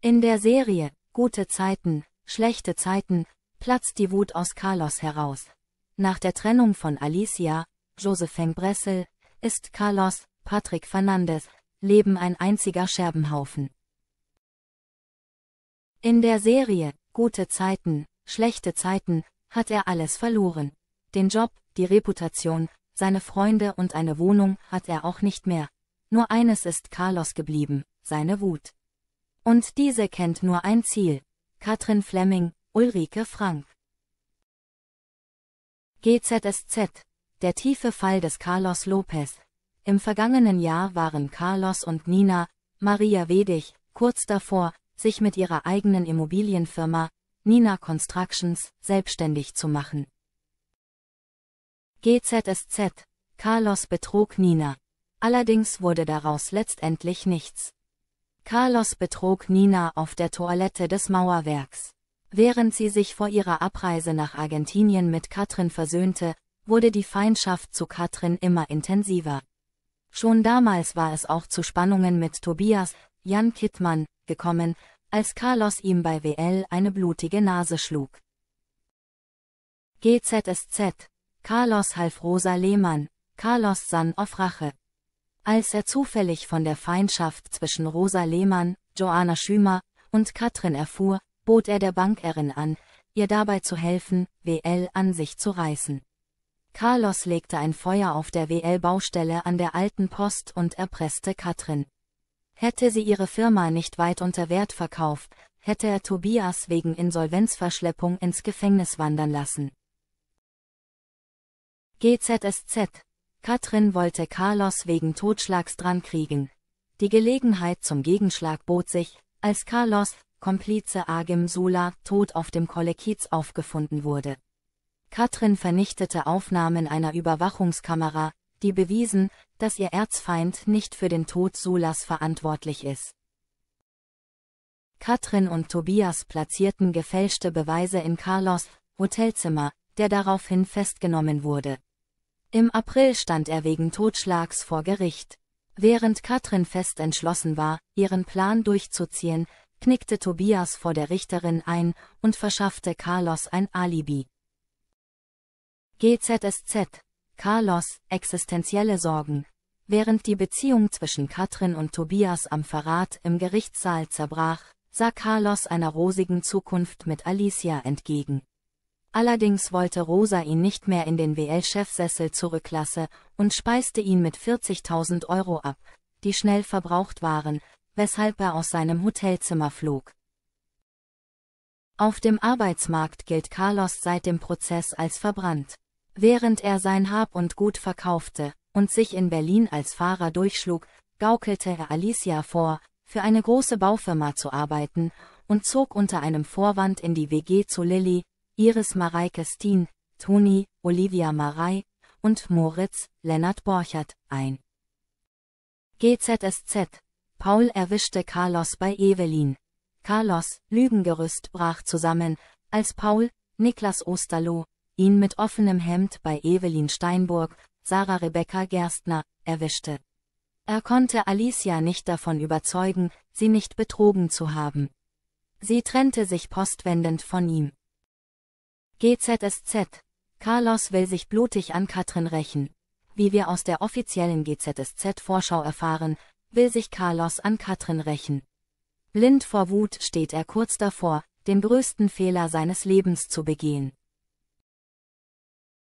In der Serie Gute Zeiten, schlechte Zeiten platzt die Wut aus Carlos heraus. Nach der Trennung von Alicia, Josephine Bressel, ist Carlos, Patrick Fernandez, Leben ein einziger Scherbenhaufen. In der Serie Gute Zeiten, schlechte Zeiten hat er alles verloren. Den Job, die Reputation, seine Freunde und eine Wohnung hat er auch nicht mehr. Nur eines ist Carlos geblieben, seine Wut. Und diese kennt nur ein Ziel. Katrin Fleming, Ulrike Frank. GZSZ. Der tiefe Fall des Carlos Lopez. Im vergangenen Jahr waren Carlos und Nina, Maria Wedig, kurz davor, sich mit ihrer eigenen Immobilienfirma, Nina Constructions, selbstständig zu machen. GZSZ. Carlos betrog Nina. Allerdings wurde daraus letztendlich nichts. Carlos betrog Nina auf der Toilette des Mauerwerks. Während sie sich vor ihrer Abreise nach Argentinien mit Katrin versöhnte, wurde die Feindschaft zu Katrin immer intensiver. Schon damals war es auch zu Spannungen mit Tobias, Jan Kittmann, gekommen, als Carlos ihm bei WL eine blutige Nase schlug. GZSZ. Carlos half Rosa Lehmann. Carlos sann auf Rache als er zufällig von der Feindschaft zwischen Rosa Lehmann, Joanna Schümer und Katrin erfuhr, bot er der Bankerin an, ihr dabei zu helfen, WL an sich zu reißen. Carlos legte ein Feuer auf der WL-Baustelle an der alten Post und erpresste Katrin. Hätte sie ihre Firma nicht weit unter Wert verkauft, hätte er Tobias wegen Insolvenzverschleppung ins Gefängnis wandern lassen. GZSZ Katrin wollte Carlos wegen Totschlags dran kriegen. Die Gelegenheit zum Gegenschlag bot sich, als Carlos, Komplize Agim Sula, tot auf dem Kollekiz aufgefunden wurde. Katrin vernichtete Aufnahmen einer Überwachungskamera, die bewiesen, dass ihr Erzfeind nicht für den Tod Sulas verantwortlich ist. Katrin und Tobias platzierten gefälschte Beweise in Carlos Hotelzimmer, der daraufhin festgenommen wurde. Im April stand er wegen Totschlags vor Gericht. Während Katrin fest entschlossen war, ihren Plan durchzuziehen, knickte Tobias vor der Richterin ein und verschaffte Carlos ein Alibi. GZSZ Carlos, existenzielle Sorgen. Während die Beziehung zwischen Katrin und Tobias am Verrat im Gerichtssaal zerbrach, sah Carlos einer rosigen Zukunft mit Alicia entgegen. Allerdings wollte Rosa ihn nicht mehr in den WL-Chefsessel zurücklasse und speiste ihn mit 40.000 Euro ab, die schnell verbraucht waren, weshalb er aus seinem Hotelzimmer flog. Auf dem Arbeitsmarkt gilt Carlos seit dem Prozess als verbrannt. Während er sein Hab und Gut verkaufte und sich in Berlin als Fahrer durchschlug, gaukelte er Alicia vor, für eine große Baufirma zu arbeiten, und zog unter einem Vorwand in die WG zu Lilly, Iris Marei Christine, Toni, Olivia Marei und Moritz, Lennart Borchert, ein. GZSZ. Paul erwischte Carlos bei Evelyn. Carlos, Lügengerüst brach zusammen, als Paul, Niklas Osterloh, ihn mit offenem Hemd bei Evelyn Steinburg, Sarah Rebecca Gerstner, erwischte. Er konnte Alicia nicht davon überzeugen, sie nicht betrogen zu haben. Sie trennte sich postwendend von ihm. GZSZ. Carlos will sich blutig an Katrin rächen. Wie wir aus der offiziellen GZSZ-Vorschau erfahren, will sich Carlos an Katrin rächen. Blind vor Wut steht er kurz davor, den größten Fehler seines Lebens zu begehen.